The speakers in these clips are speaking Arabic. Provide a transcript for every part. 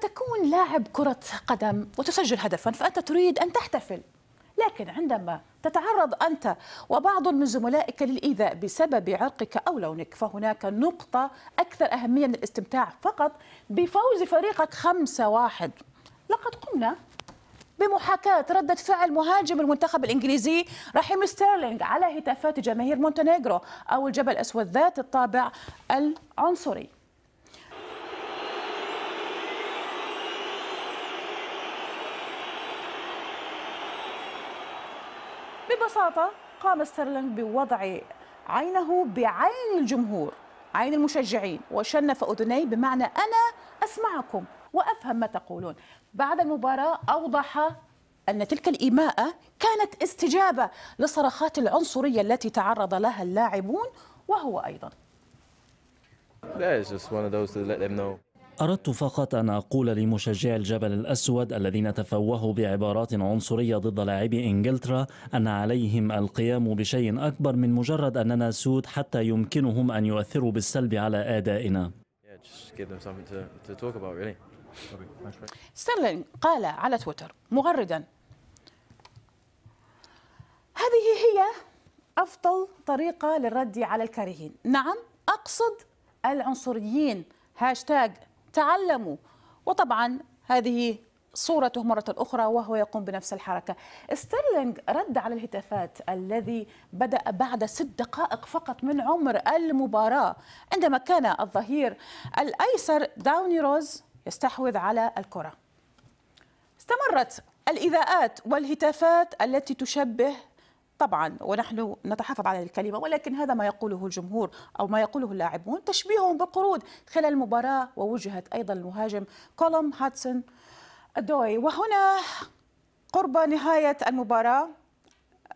تكون لاعب كرة قدم وتسجل هدفا فأنت تريد أن تحتفل لكن عندما تتعرض أنت وبعض من زملائك للإيذاء بسبب عرقك أو لونك فهناك نقطة أكثر أهمية من الاستمتاع فقط بفوز فريقك خمسة واحد لقد قمنا بمحاكاة ردة فعل مهاجم المنتخب الإنجليزي رحيم ستيرلينغ على هتافات جماهير مونتينيغرو أو الجبل الأسود ذات الطابع العنصري ببساطة قام ستيرلينغ بوضع عينه بعين الجمهور عين المشجعين وشنف أذني بمعنى أنا أسمعكم وأفهم ما تقولون بعد المباراة أوضح أن تلك الإيماءة كانت استجابة لصرخات العنصرية التي تعرض لها اللاعبون وهو أيضا That is just one of those to let them know. أردت فقط أن أقول لمشجعي الجبل الأسود الذين تفوهوا بعبارات عنصرية ضد لاعبي إنجلترا أن عليهم القيام بشيء أكبر من مجرد أننا سود حتى يمكنهم أن يؤثروا بالسلب على أدائنا ستيرلينغ قال على تويتر مغردا هذه هي أفضل طريقة للرد على الكارهين نعم أقصد العنصريين هاشتاج تعلموا وطبعا هذه صورته مرة أخرى وهو يقوم بنفس الحركة ستيرلينج رد على الهتافات الذي بدأ بعد ست دقائق فقط من عمر المباراة عندما كان الظهير الأيسر داوني روز يستحوذ على الكرة استمرت الإذاءات والهتافات التي تشبه طبعا ونحن نتحفظ على الكلمة ولكن هذا ما يقوله الجمهور أو ما يقوله اللاعبون تشبيههم بالقرود خلال المباراة ووجهت أيضا المهاجم كولم هاتسون دوي وهنا قرب نهاية المباراة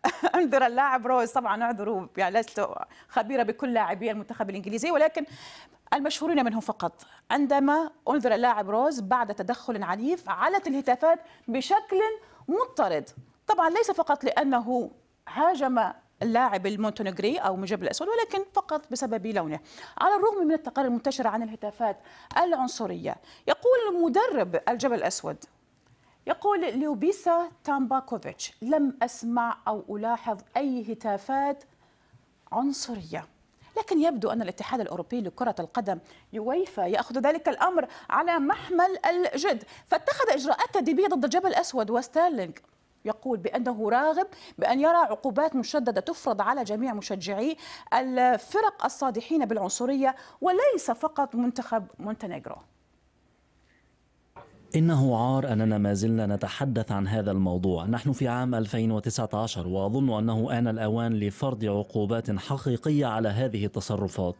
انذر اللاعب روز طبعا اعذروا يعني لست خبيره بكل لاعبي المنتخب الانجليزي ولكن المشهورين منهم فقط عندما انذر اللاعب روز بعد تدخل عنيف علت الهتافات بشكل مضطرد طبعا ليس فقط لانه هاجم اللاعب المونتونيغري او مجب الاسود ولكن فقط بسبب لونه على الرغم من التقارير المنتشره عن الهتافات العنصريه يقول مدرب الجبل الاسود يقول ليوبيسا تامباكوفيتش لم اسمع او الاحظ اي هتافات عنصريه لكن يبدو أن الاتحاد الأوروبي لكرة القدم يويفا يأخذ ذلك الأمر على محمل الجد فاتخذ إجراءات تدريبية ضد الجبل الأسود وستارلينج يقول بأنه راغب بأن يرى عقوبات مشددة تفرض على جميع مشجعي الفرق الصادحين بالعنصرية وليس فقط منتخب مونتينيغرو إنه عار أننا ما زلنا نتحدث عن هذا الموضوع نحن في عام 2019 وأظن أنه آن الأوان لفرض عقوبات حقيقية على هذه التصرفات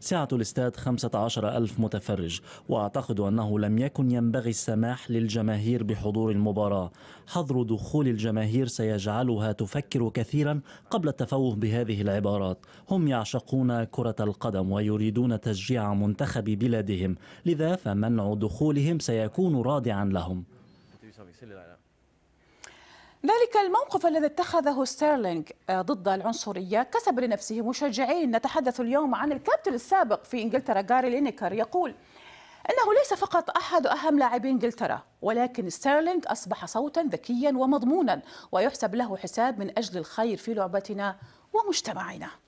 سعة الاستاد 15 ألف متفرج وأعتقد أنه لم يكن ينبغي السماح للجماهير بحضور المباراة حظر دخول الجماهير سيجعلها تفكر كثيرا قبل التفوه بهذه العبارات هم يعشقون كرة القدم ويريدون تشجيع منتخب بلادهم لذا فمنع دخولهم سيكون رادعا لهم ذلك الموقف الذي اتخذه ستيرلينغ آه، ضد العنصرية كسب لنفسه مشجعين نتحدث اليوم عن الكابتن السابق في إنجلترا غاري لينيكر يقول إنه ليس فقط أحد أهم لاعبي إنجلترا ولكن ستيرلينغ أصبح صوتا ذكيا ومضمونا ويحسب له حساب من أجل الخير في لعبتنا ومجتمعنا